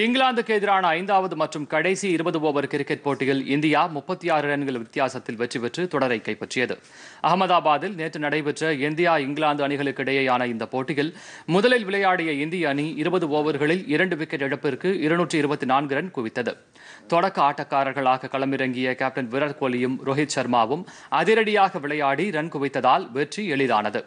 இங்கிலாந்துக்கு எதிரான ஐந்தாவது மற்றும் கடைசி இருபது ஓவர் கிரிக்கெட் போட்டியில் இந்தியா முப்பத்தி ஆறு ரன்கள் வித்தியாசத்தில் வெற்றி பெற்று தொடரை கைப்பற்றியது அகமதாபாத்தில் நேற்று நடைபெற்ற இந்தியா இங்கிலாந்து அணிகளுக்கு இடையேயான இந்த போட்டியில் முதலில் விளையாடிய இந்திய அணி இருபது ஓவர்களில் இரண்டு விக்கெட் இழப்பிற்கு இருநூற்றி இருபத்தி நான்கு ரன் குவித்தது தொடக்க ஆட்டக்காரர்களாக களமிறங்கிய கேப்டன் விராட் கோலியும் ரோஹித் சர்மாவும் அதிரடியாக விளையாடி ரன் குவித்ததால் வெற்றி எளிதானது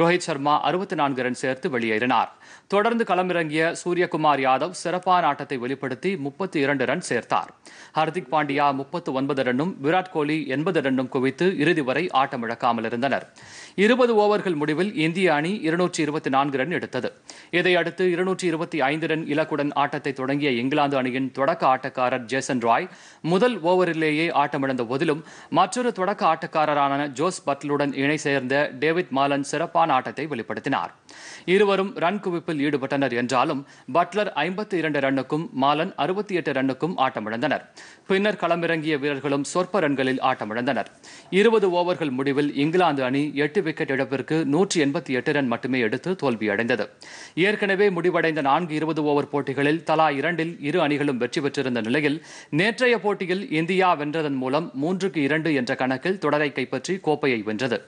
ரோஹித் சர்மா அறுபத்தி நான்கு ரன் சேர்த்து வெளியேறினார் தொடர்ந்து களமிறங்கிய சூரியகுமார் யாதவ் சிறப்பான ஆட்டத்தை வெளிப்படுத்தி முப்பத்தி இரண்டு ரன் சேர்த்தார் ஹர்திக் பாண்டியா முப்பத்து ஒன்பது ரன்னும் விராட் கோலி எண்பது ரன்னும் குவித்து இறுதி வரை ஆட்டமிழக்காமல் இருந்தனர் இருபது ஓவர்கள் முடிவில் இந்திய அணி இருநூற்றி இருபத்தி நான்கு ரன் எடுத்தது இதையடுத்து இருநூற்றி இருபத்தி ஐந்து ரன் இலக்குடன் ஆட்டத்தை தொடங்கிய இங்கிலாந்து அணியின் தொடக்க ஆட்டக்காரர் ஜேசன் ராய் முதல் ஓவரிலேயே ஆட்டமிழந்த போதிலும் மற்றொரு தொடக்க ஆட்டக்காரரான ஜோஸ் பட்லுடன் இணை சேர்ந்த டேவிட் மாலன் சிறப்பான மாநாட்டத்தை வெளிப்படுத்தினார் இருவரும் ரன் குவிப்பில் ஈடுபட்டனர் என்றாலும் பட்லர் ஐம்பத்தி இரண்டு ரன்னுக்கும் மாலன் அறுபத்தி எட்டு ரன்னுக்கும் ஆட்டமிழந்தனர் பின்னர் களமிறங்கிய வீரர்களும் சொற்ப ரன்களில் ஆட்டமிழந்தனர் இருபது ஓவர்கள் முடிவில் இங்கிலாந்து அணி எட்டு விக்கெட் இழப்பிற்கு நூற்றி எண்பத்தி எட்டு ரன் மட்டுமே எடுத்து தோல்வியடைந்தது ஏற்கனவே முடிவடைந்த நான்கு இருபது ஓவர் போட்டிகளில் தலா இரண்டில் இரு அணிகளும் வெற்றி பெற்றிருந்த நிலையில் நேற்றைய போட்டியில் இந்தியா வென்றதன் மூலம் மூன்றுக்கு இரண்டு என்ற கணக்கில் தொடரை கைப்பற்றி கோப்பையை வென்றது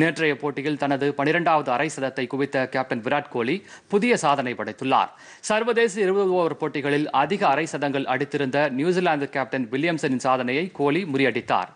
நேற்றைய போட்டியில் தனது பனிரெண்டாவது அரை சதத்தை குவித்த கேப்டன் விராட் கோலி புதிய சாதனை படைத்துள்ளார் சர்வதேச இருபது ஓவர் போட்டிகளில் அதிக அரை சதங்கள் அடித்திருந்த நியூசிலாந்து கேப்டன் வில்லியம்சனின் சாதனையை கோலி முறியடித்தார்